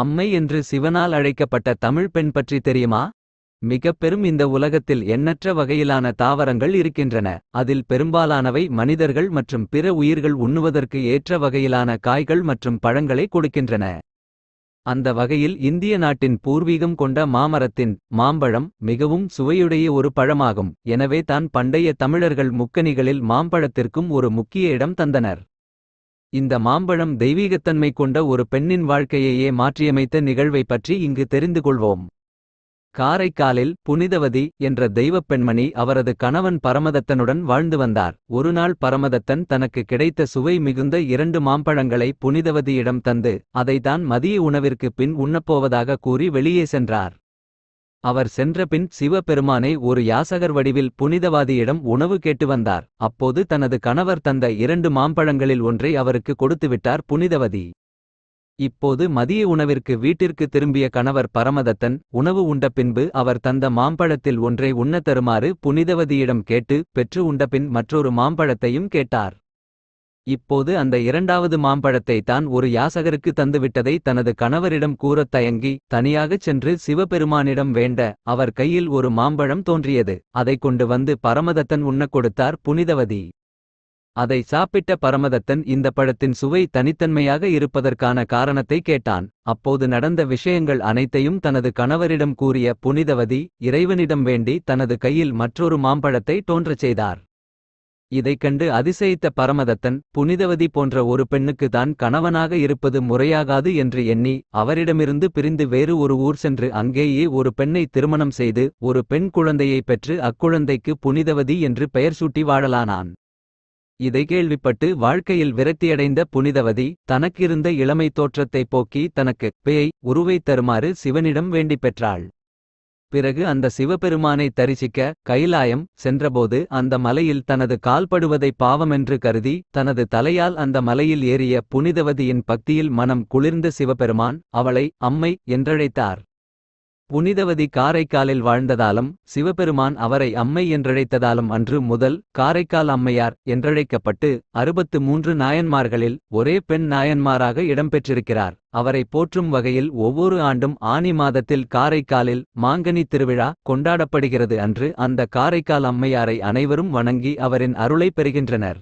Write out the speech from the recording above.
அம்மை என்று சிவனால் அழைக்கப்பட்ட தமிழ் பெண் பற்றி தெரியுமா மிக பெரும் இந்த உலகத்தில் எண்ணற்ற வகையிலான தாவரங்கள் இருக்கின்றன அதில் பெரும்பாலானவை மனிதர்கள் மற்றும் பிற உயிர்கள் உண்ணுவதற்கு ஏற்ற வகையிலான காய்கள் மற்றும் பழங்களை கொடுக்கின்றன அந்த வகையில் இந்திய நாட்டின் பூர்வீகம் கொண்ட மாமரத்தின் மாம்பழம் மிகவும் சுவையுடைய ஒரு பழமாகும் எனவே தான் பண்டைய தமிழர்கள் முக்கணிகளில் மாம்பழத்திற்கும் ஒரு முக்கிய இடம் தந்தனர் இந்த மாம்பழம் தெய்வீகத்தன்மை கொண்ட ஒரு பெண்ணின் வாழ்க்கையையே மாற்றியமைத்த நிகழ்வை பற்றி இங்கு தெரிந்து கொள்வோம் காரைக்காலில் புனிதவதி என்ற தெய்வப் பெண்மணி அவரது கணவன் பரமதத்தனுடன் வாழ்ந்து வந்தார் ஒருநாள் பரமதத்தன் தனக்கு கிடைத்த சுவை மிகுந்த இரண்டு மாம்பழங்களை புனிதவதியிடம் தந்து அதைத்தான் மதிய உணவிற்கு பின் உண்ணப்போவதாக கூறி வெளியே சென்றார் அவர் சென்றபின் சிவபெருமானை ஒரு யாசகர் வடிவில் புனிதவாதியிடம் உணவு கேட்டு வந்தார் அப்போது தனது கணவர் தந்த இரண்டு மாம்பழங்களில் ஒன்றை அவருக்கு கொடுத்துவிட்டார் புனிதவதி இப்போது மதிய உணவிற்கு வீட்டிற்கு திரும்பிய கணவர் பரமதத்தன் உணவு உண்ட பின்பு அவர் தந்த மாம்பழத்தில் ஒன்றை உண்ணத் தருமாறு புனிதவதியிடம் கேட்டு பெற்று உண்டபின் மற்றொரு மாம்பழத்தையும் கேட்டார் இப்போது அந்த இரண்டாவது மாம்பழத்தை தான் ஒரு யாசகருக்கு தந்துவிட்டதை தனது கணவரிடம் கூறத் தயங்கி தனியாகச் சென்று சிவபெருமானிடம் வேண்ட அவர் கையில் ஒரு மாம்பழம் தோன்றியது அதை கொண்டு வந்து பரமதத்தன் உண்ணக் கொடுத்தார் புனிதவதி அதை சாப்பிட்ட பரமதத்தன் இந்த பழத்தின் சுவை தனித்தன்மையாக இருப்பதற்கான காரணத்தை கேட்டான் அப்போது நடந்த விஷயங்கள் அனைத்தையும் தனது கணவரிடம் கூறிய புனிதவதி இறைவனிடம் வேண்டி தனது கையில் மற்றொரு மாம்பழத்தை தோன்றச் செய்தார் இதைக் கண்டு அதிசயித்த பரமதத்தன் புனிதவதி போன்ற ஒரு பெண்ணுக்கு தான் கணவனாக இருப்பது முறையாகாது என்று எண்ணி அவரிடமிருந்து பிரிந்து வேறு ஒரு ஊர் சென்று அங்கேயே ஒரு பெண்ணை திருமணம் செய்து ஒரு பெண் குழந்தையை பெற்று அக்குழந்தைக்கு புனிதவதி என்று பெயர் சூட்டி வாழலானான் இதை கேள்விப்பட்டு வாழ்க்கையில் விரக்தியடைந்த புனிதவதி தனக்கிருந்த இளமை தோற்றத்தை போக்கி தனக்கு பேய் உருவை தருமாறு சிவனிடம் வேண்டி பெற்றாள் பிறகு அந்த சிவபெருமானை தரிசிக்க கைலாயம் சென்றபோது அந்த மலையில் தனது கால்படுவதை பாவமென்று கருதி தனது தலையால் அந்த மலையில் ஏறிய புனிதவதியின் பக்தியில் மனம் குளிர்ந்த சிவபெருமான் அவளை அம்மை என்றழைத்தார் புனிதவதி காரைக்காலில் வாழ்ந்ததாலும் சிவபெருமான் அவரை அம்மை என்றழைத்ததாலும் அன்று முதல் காரைக்கால் அம்மையார் என்றழைக்கப்பட்டு அறுபத்து மூன்று நாயன்மார்களில் ஒரே பெண் நாயன்மாராக இடம்பெற்றிருக்கிறார் அவரை போற்றும் வகையில் ஒவ்வொரு ஆண்டும் ஆனி மாதத்தில் காரைக்காலில் மாங்கனி திருவிழா கொண்டாடப்படுகிறது அன்று அந்த காரைக்கால் அம்மையாரை அனைவரும் வணங்கி அவரின் அருளை பெறுகின்றனர்